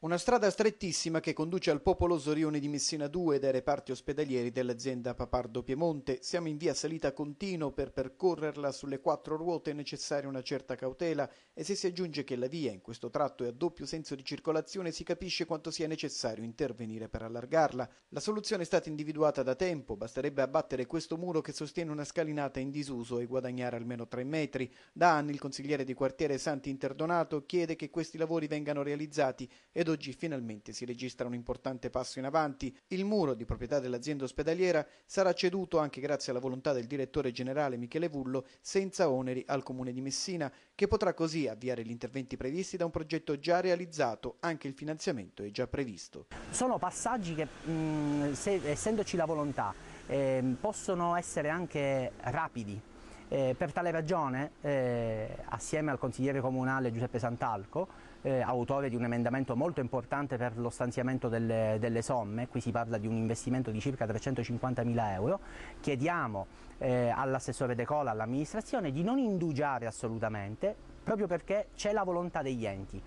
Una strada strettissima che conduce al popoloso rione di Messina 2 dai reparti ospedalieri dell'azienda Papardo Piemonte. Siamo in via salita continuo, per percorrerla sulle quattro ruote è necessaria una certa cautela e se si aggiunge che la via in questo tratto è a doppio senso di circolazione si capisce quanto sia necessario intervenire per allargarla. La soluzione è stata individuata da tempo, basterebbe abbattere questo muro che sostiene una scalinata in disuso e guadagnare almeno 3 metri. Da anni il consigliere di quartiere Santi Interdonato chiede che questi lavori vengano realizzati ed oggi finalmente si registra un importante passo in avanti. Il muro di proprietà dell'azienda ospedaliera sarà ceduto anche grazie alla volontà del direttore generale Michele Vullo senza oneri al comune di Messina, che potrà così avviare gli interventi previsti da un progetto già realizzato, anche il finanziamento è già previsto. Sono passaggi che, mh, se, essendoci la volontà, eh, possono essere anche rapidi eh, per tale ragione, eh, assieme al consigliere comunale Giuseppe Santalco, eh, autore di un emendamento molto importante per lo stanziamento delle, delle, somme, qui si parla di un investimento di circa 350 mila euro, chiediamo eh, all'assessore De Cola, all'amministrazione, di non indugiare assolutamente, proprio perché c'è la volontà degli enti.